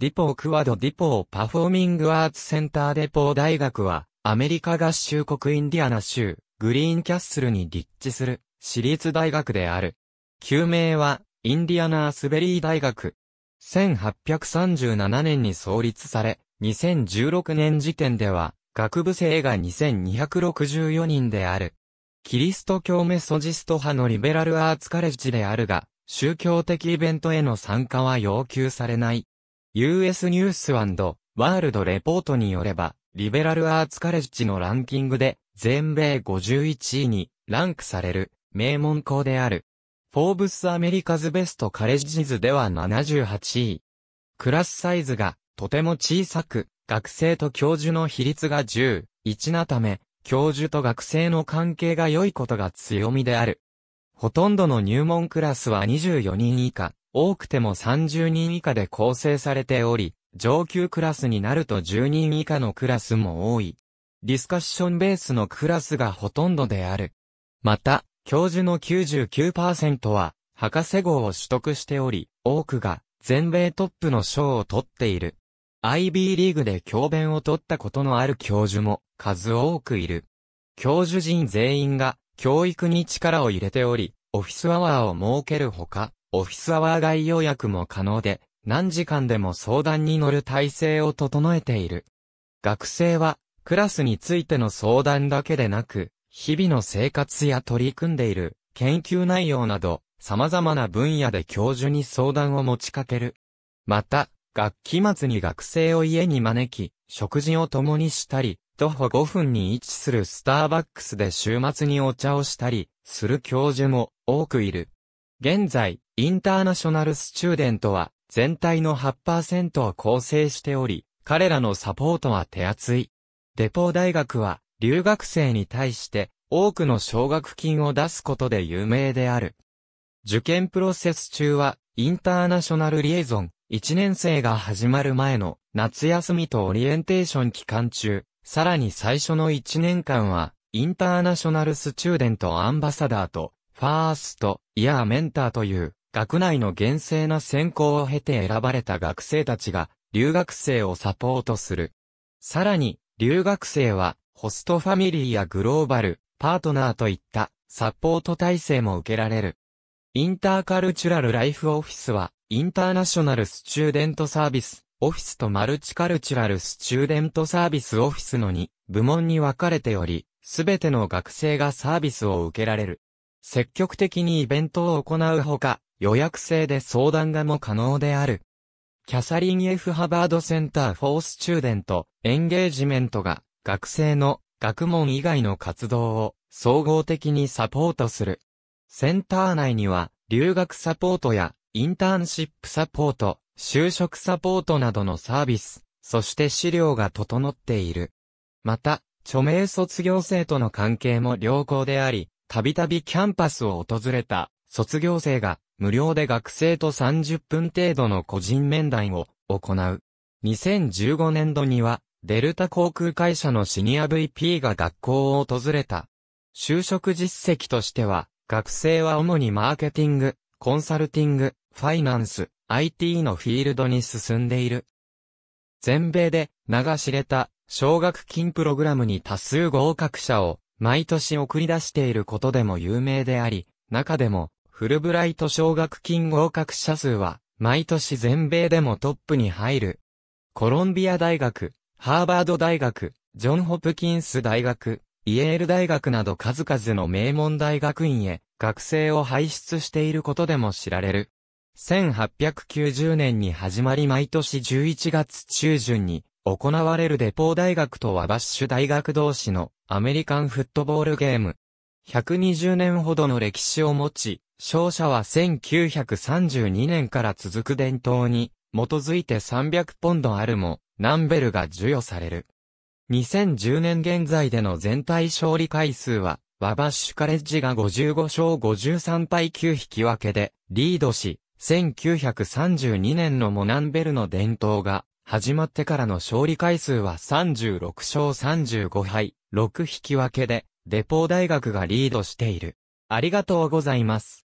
ディポークワドディポーパフォーミングアーツセンターデポー大学は、アメリカ合衆国インディアナ州、グリーンキャッスルに立地する、私立大学である。旧名は、インディアナースベリー大学。1837年に創立され、2016年時点では、学部生が2264人である。キリスト教メソジスト派のリベラルアーツカレッジであるが、宗教的イベントへの参加は要求されない。US ニュースワールドレポートによれば、リベラルアーツカレッジのランキングで、全米51位にランクされる名門校である。フォーブスアメリカズベストカレッジズでは78位。クラスサイズがとても小さく、学生と教授の比率が10、1なため、教授と学生の関係が良いことが強みである。ほとんどの入門クラスは24人以下、多くても30人以下で構成されており、上級クラスになると10人以下のクラスも多い。ディスカッションベースのクラスがほとんどである。また、教授の99%は、博士号を取得しており、多くが、全米トップの賞を取っている。IB リーグで教鞭を取ったことのある教授も、数多くいる。教授陣全員が、教育に力を入れており、オフィスアワーを設けるほか、オフィスアワー外予約も可能で、何時間でも相談に乗る体制を整えている。学生は、クラスについての相談だけでなく、日々の生活や取り組んでいる、研究内容など、様々な分野で教授に相談を持ちかける。また、学期末に学生を家に招き、食事を共にしたり、徒歩5分に位置するスターバックスで週末にお茶をしたり、する教授も多くいる。現在、インターナショナルスチューデントは全体の8%を構成しており、彼らのサポートは手厚い。デポー大学は留学生に対して多くの奨学金を出すことで有名である。受験プロセス中はインターナショナルリエゾン、1年生が始まる前の夏休みとオリエンテーション期間中、さらに最初の1年間はインターナショナルスチューデントアンバサダーとファースト、イヤーメンターという学内の厳正な選考を経て選ばれた学生たちが、留学生をサポートする。さらに、留学生は、ホストファミリーやグローバル、パートナーといったサポート体制も受けられる。インターカルチュラルライフオフィスは、インターナショナルスチューデントサービス、オフィスとマルチカルチュラルスチューデントサービスオフィスの2部門に分かれており、すべての学生がサービスを受けられる。積極的にイベントを行うほか、予約制で相談がも可能である。キャサリン・ F・ ハバード・センター・フォー・スチューデント・エンゲージメントが、学生の学問以外の活動を総合的にサポートする。センター内には、留学サポートや、インターンシップサポート、就職サポートなどのサービス、そして資料が整っている。また、著名卒業生との関係も良好であり、たびたびキャンパスを訪れた卒業生が無料で学生と30分程度の個人面談を行う。2015年度には、デルタ航空会社のシニア VP が学校を訪れた。就職実績としては、学生は主にマーケティング、コンサルティング、ファイナンス、IT のフィールドに進んでいる。全米で名が知れた奨学金プログラムに多数合格者を毎年送り出していることでも有名であり、中でもフルブライト奨学金合格者数は、毎年全米でもトップに入る。コロンビア大学、ハーバード大学、ジョン・ホプキンス大学、イエール大学など数々の名門大学院へ学生を輩出していることでも知られる。1890年に始まり毎年11月中旬に行われるデポー大学とワバッシュ大学同士のアメリカンフットボールゲーム。120年ほどの歴史を持ち、勝者は1932年から続く伝統に、基づいて300ポンドあるも、ナンベルが授与される。2010年現在での全体勝利回数は、ワバッシュカレッジが55勝53敗9引き分けで、リードし、1932年のモナンベルの伝統が、始まってからの勝利回数は36勝35敗、6引き分けで、デポー大学がリードしている。ありがとうございます。